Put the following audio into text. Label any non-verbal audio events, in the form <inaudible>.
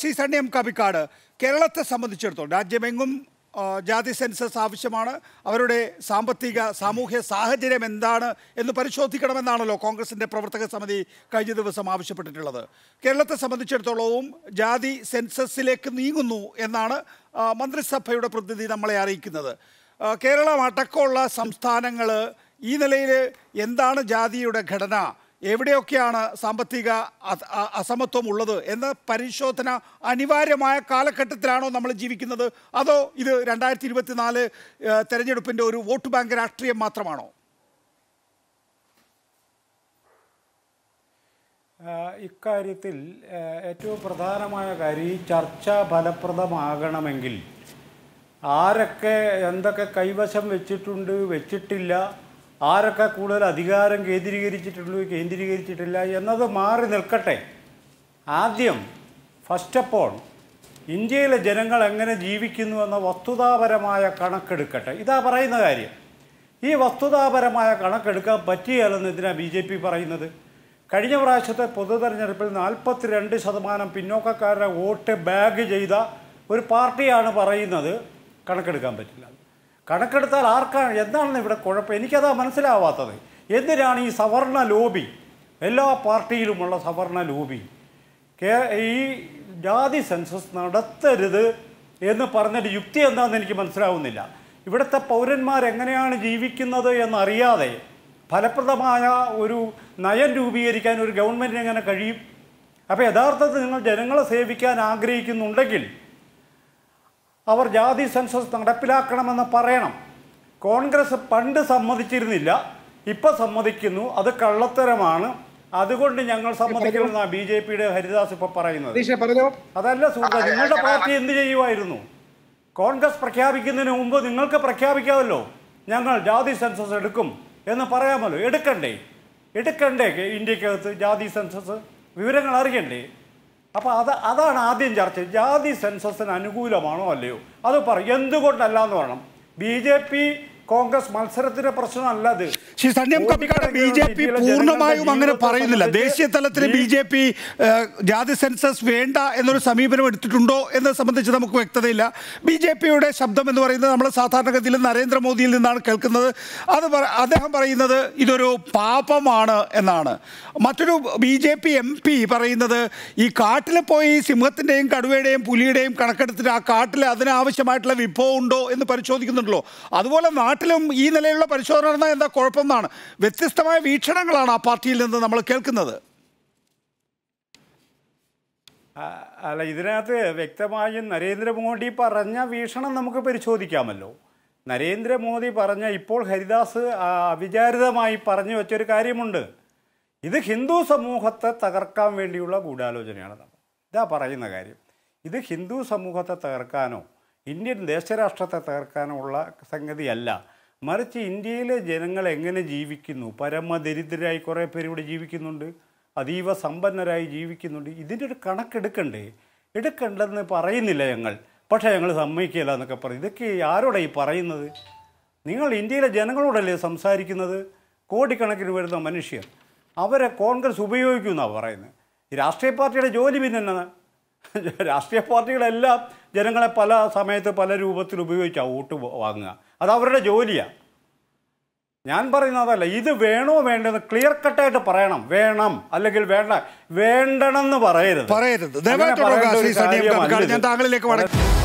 Shri Sunny M Kappikkad കേരളത്തെ സംബന്ധിച്ചിടത്തോളം രാജ്യമെങ്ങും ജാതി സെൻസസ് ആവശ്യമാണ് അവരുടെ സാമ്പത്തിക സാമൂഹ്യ സാഹചര്യം എന്താണ് എന്ന് പരിശോധിക്കണമെന്നാണല്ലോ കോൺഗ്രസിൻ്റെ പ്രവർത്തക സമിതി കഴിഞ്ഞ ദിവസം ആവശ്യപ്പെട്ടിട്ടുള്ളത് കേരളത്തെ സംബന്ധിച്ചിടത്തോളവും ജാതി സെൻസസിലേക്ക് നീങ്ങുന്നു എന്നാണ് മന്ത്രിസഭയുടെ പ്രതിനിധി നമ്മളെ അറിയിക്കുന്നത് കേരളം അടക്കമുള്ള സംസ്ഥാനങ്ങൾ ഈ നിലയിൽ എന്താണ് ജാതിയുടെ ഘടന എവിടെയൊക്കെയാണ് സാമ്പത്തിക അസമത്വം ഉള്ളത് എന്ന പരിശോധന അനിവാര്യമായ കാലഘട്ടത്തിലാണോ നമ്മൾ ജീവിക്കുന്നത് അതോ ഇത് രണ്ടായിരത്തി ഇരുപത്തിനാല് തെരഞ്ഞെടുപ്പിൻ്റെ ഒരു വോട്ട് ബാങ്ക് രാഷ്ട്രീയം മാത്രമാണോ ഇക്കാര്യത്തിൽ ഏറ്റവും പ്രധാനമായ കാര്യം ചർച്ച ഫലപ്രദമാകണമെങ്കിൽ ആരൊക്കെ എന്തൊക്കെ കൈവശം വെച്ചിട്ടുണ്ട് വെച്ചിട്ടില്ല ആരൊക്കെ കൂടുതൽ അധികാരം കേന്ദ്രീകരിച്ചിട്ടുള്ളൂ കേന്ദ്രീകരിച്ചിട്ടില്ല എന്നത് മാറി നിൽക്കട്ടെ ആദ്യം ഫസ്റ്റ് ഓഫ് ഓൾ ഇന്ത്യയിലെ ജനങ്ങൾ എങ്ങനെ ജീവിക്കുന്നു എന്ന വസ്തുതാപരമായ കണക്കെടുക്കട്ടെ ഇതാ പറയുന്ന കാര്യം ഈ വസ്തുതാപരമായ കണക്കെടുക്കാൻ പറ്റിയാലെന്ന് ഇതിനാണ് ബി ജെ പി പറയുന്നത് കഴിഞ്ഞ പ്രാവശ്യത്തെ പൊതുതെരഞ്ഞെടുപ്പിൽ നാൽപ്പത്തിരണ്ട് ശതമാനം പിന്നോക്കക്കാരുടെ വോട്ട് ബാഗ് ചെയ്ത ഒരു പാർട്ടിയാണ് പറയുന്നത് കണക്കെടുക്കാൻ പറ്റില്ല കണക്കെടുത്താൽ ആർക്കാണ് എന്താണെന്ന് ഇവിടെ കുഴപ്പം എനിക്കതാ മനസ്സിലാവാത്തത് എന്തിനാണ് ഈ സവർണ ലോബി എല്ലാ പാർട്ടിയിലുമുള്ള സവർണ ലോബി കേ ഈ ജാതി സെൻസസ് നടത്തരുത് എന്ന് പറഞ്ഞൊരു യുക്തി എന്താണെന്ന് എനിക്ക് മനസ്സിലാവുന്നില്ല ഇവിടുത്തെ പൗരന്മാരെങ്ങനെയാണ് ജീവിക്കുന്നത് എന്നറിയാതെ ഫലപ്രദമായ ഒരു നയം രൂപീകരിക്കാൻ ഒരു ഗവൺമെൻറ്റിന് എങ്ങനെ കഴിയും അപ്പോൾ യഥാർത്ഥത്തിൽ നിങ്ങൾ ജനങ്ങളെ സേവിക്കാൻ ആഗ്രഹിക്കുന്നുണ്ടെങ്കിൽ അവർ ജാതി സെൻസസ് നടപ്പിലാക്കണമെന്ന് പറയണം കോൺഗ്രസ് പണ്ട് സമ്മതിച്ചിരുന്നില്ല ഇപ്പം സമ്മതിക്കുന്നു അത് കള്ളത്തരമാണ് അതുകൊണ്ട് ഞങ്ങൾ സമ്മതിക്കുന്ന ബി ജെ പിയുടെ ഹരിദാസ് ഇപ്പൊ പറയുന്നത് അതല്ല സുഹൃത്ത് നിങ്ങളുടെ പാർട്ടി എന്ത് ചെയ്യുമായിരുന്നു കോൺഗ്രസ് പ്രഖ്യാപിക്കുന്നതിന് മുമ്പ് നിങ്ങൾക്ക് പ്രഖ്യാപിക്കാമല്ലോ ഞങ്ങൾ ജാതി സെൻസസ് എടുക്കും എന്ന് പറയാമല്ലോ എടുക്കണ്ടേ എടുക്കണ്ടേ ഇന്ത്യക്കകത്ത് ജാതി സെൻസസ് വിവരങ്ങൾ അറിയണ്ടേ അപ്പോൾ അത് അതാണ് ആദ്യം ചർച്ച ജാതി സെൻസസിന് അനുകൂലമാണോ അല്ലയോ അത് പറയും എന്തുകൊണ്ടല്ല എന്ന് പറയണം ബി ജെ പി കോൺഗ്രസ് മത്സരത്തിന്റെ പ്രശ്നമല്ല അത് ശ്രീ സണ്യം കമ്മിക്കാട് ബി ജെ പി പൂർണ്ണമായും അങ്ങനെ പറയുന്നില്ല ദേശീയ തലത്തിൽ ബി ജെ പി ജാതി സെൻസസ് വേണ്ട എന്നൊരു സമീപനം എടുത്തിട്ടുണ്ടോ എന്നത് സംബന്ധിച്ച് നമുക്ക് വ്യക്തതയില്ല ബി ജെ പിയുടെ ശബ്ദം എന്ന് പറയുന്നത് നമ്മൾ സാധാരണഗതിയിൽ നരേന്ദ്രമോദിയിൽ നിന്നാണ് കേൾക്കുന്നത് അത് അദ്ദേഹം പറയുന്നത് ഇതൊരു പാപമാണ് എന്നാണ് മറ്റൊരു B J P M P പറയുന്നത് ഈ കാട്ടിൽ പോയി സിംഹത്തിൻ്റെയും കടുവയുടെയും പുലിയുടെയും കണക്കെടുത്തിട്ട് ആ കാട്ടിൽ അതിനാവശ്യമായിട്ടുള്ള വിഭവം ഉണ്ടോ എന്ന് പരിശോധിക്കുന്നുണ്ടല്ലോ അതുപോലെ നാട്ടിൽ നാട്ടിലും ഈ നിലയിലുള്ള പരിശോധന നടന്ന എന്താ കുഴപ്പമെന്നാണ് വ്യത്യസ്തമായ വീക്ഷണങ്ങളാണ് ആ പാർട്ടിയിൽ നിന്ന് നമ്മൾ കേൾക്കുന്നത് അല്ല ഇതിനകത്ത് വ്യക്തമായും നരേന്ദ്രമോദി പറഞ്ഞ വീക്ഷണം നമുക്ക് പരിശോധിക്കാമല്ലോ നരേന്ദ്രമോദി പറഞ്ഞ ഇപ്പോൾ ഹരിദാസ് അവിചാരിതമായി പറഞ്ഞു വെച്ചൊരു കാര്യമുണ്ട് ഇത് ഹിന്ദു സമൂഹത്തെ തകർക്കാൻ വേണ്ടിയുള്ള ഗൂഢാലോചനയാണ് ഇതാ പറയുന്ന കാര്യം ഇത് ഹിന്ദു സമൂഹത്തെ തകർക്കാനോ ഇന്ത്യൻ ദേശരാഷ്ട്രത്തെ തകർക്കാനുള്ള സംഗതിയല്ല മറിച്ച് ഇന്ത്യയിലെ ജനങ്ങൾ എങ്ങനെ ജീവിക്കുന്നു പരമദരിദ്രരായി കുറേ പേർ ഇവിടെ ജീവിക്കുന്നുണ്ട് അതീവ സമ്പന്നരായി ജീവിക്കുന്നുണ്ട് ഇതിൻ്റെ ഒരു കണക്കെടുക്കണ്ടേ എടുക്കണ്ടെന്ന് പറയുന്നില്ല ഞങ്ങൾ പക്ഷേ ഞങ്ങൾ സമ്മതിക്കില്ല എന്നൊക്കെ പറയും ഇതൊക്കെ ആരോടെ ഈ പറയുന്നത് നിങ്ങൾ ഇന്ത്യയിലെ ജനങ്ങളോടല്ലേ സംസാരിക്കുന്നത് കോടിക്കണക്കിന് വരുന്ന മനുഷ്യർ അവരെ കോൺഗ്രസ് ഉപയോഗിക്കുമെന്നാണ് പറയുന്നത് ഈ രാഷ്ട്രീയ പാർട്ടിയുടെ ജോലി പിന്നെ <laughs> രാഷ്ട്രീയ പാർട്ടികളെല്ലാം ജനങ്ങളെ പല സമയത്ത് പല രൂപത്തിൽ ഉപയോഗിച്ചാണ് വോട്ട് വാങ്ങുക അത് അവരുടെ ജോലിയാണ് ഞാൻ പറയുന്നതല്ല ഇത് വേണോ വേണ്ടെന്ന് ക്ലിയർ കട്ടായിട്ട് പറയണം വേണം അല്ലെങ്കിൽ വേണ്ട വേണ്ടണമെന്ന് പറയരുത് പറയരുത് ഞാൻ താങ്കളിലേക്ക്